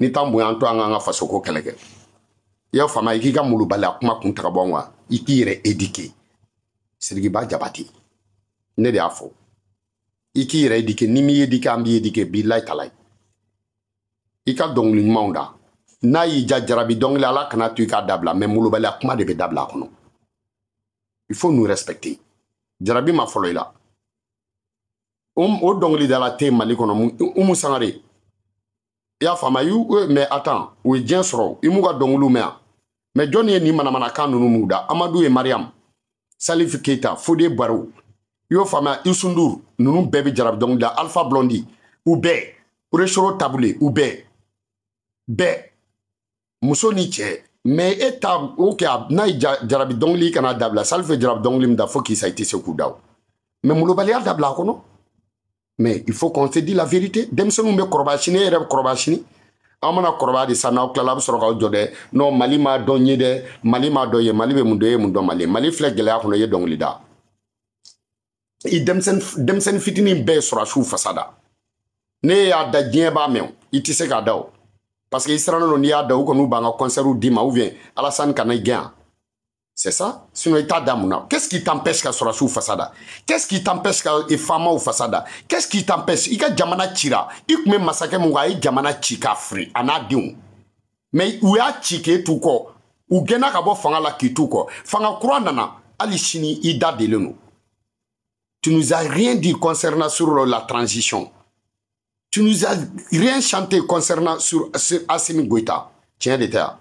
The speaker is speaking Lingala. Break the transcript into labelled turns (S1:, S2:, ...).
S1: ni t'an bonya an to an k'an ka fasoko kɛlɛ kɛ i y'a faamuya i k'i ka molobaliya kuma kun taga bɔ an wa i k'i yɛrɛ éduquer sirikiba jabate ne de y'a fɔ i k'i yɛrɛ éduquer ni m'i éduquer an b'i éduquer bi layi tala ye i ka dɔnkili ɲumanw da n'a y'i ja jarabi dɔnkili ala kana to i k'a dabila mɛ molobaliya kuma de bɛ dabila a kɔnɔ il faut nous respecter jarabi ma fɔlɔ i la o dɔnkili dala tɛ mali kɔnɔ umu sangare i y'a faamu y'u mɛ a tan u ye diɲɛ sɔrɔ i m'u ka dɔnkiliw mɛn mɛ jɔnni ye nin manamanakan ninnu m'u da amadu ye mariam salifu keyita fode baro i y'o faamuya isundur ninnu bɛɛ bɛ jarabi dɔnkili da alifa blɔndi u bɛɛ resoro tabule u bɛɛ bɛɛ muso ni cɛ mɛ e ta o kɛ a n'a ye jarabi dɔnkili kana dabila salifu ye jarabi dɔnkili min da fo k'i sa i tɛ se k'u da o mɛ molobaliya dabila a kɔnɔ mais il faut qu'on se dise la vérité denmisɛnninw bɛ kɔrɔbaya sini e yɛrɛ bɛ kɔrɔbaya sini aw mana kɔrɔbaya de sa n'aw tilala a bɛ sɔrɔ k'aw jɔ dɛ non mali m'a dɔn ye dɛ mali m'a dɔn ye mali bɛ mun dɔn e ye mun dɔn mali ye mali filɛ gɛlɛya kɔnɔ i ye dɔnkili da i denmisɛnnin denmisɛnnin fitinin bɛɛ ye sɔrɔsiw fasa da ne y'a da diɲɛ b'a mɛn i tɛ se k'a da o parce que i sirannen don n'i y'a da u kɔni u b'an ka kɔnsɛriw d'i ma ou bien alasan kana i gɛn yan C'est ça Sinon, i état da Qu'est-ce qui t'empêche ka sous façade Qu'est-ce qui t'empêche femme au façade Qu'est-ce qui t'empêche I ka jamana cira i tun bɛ masakɛ mun kan a jamana Chika k'a firi mais u y'a ci tout t'u kɔ u gɛnna fanga la k'i t'u fanga kura nana Ali Chini ida de delen tu nous as rien dit concernant sur la transition tu nous as rien chanté concernant sur, sur Assimi Goïta tiens l'État.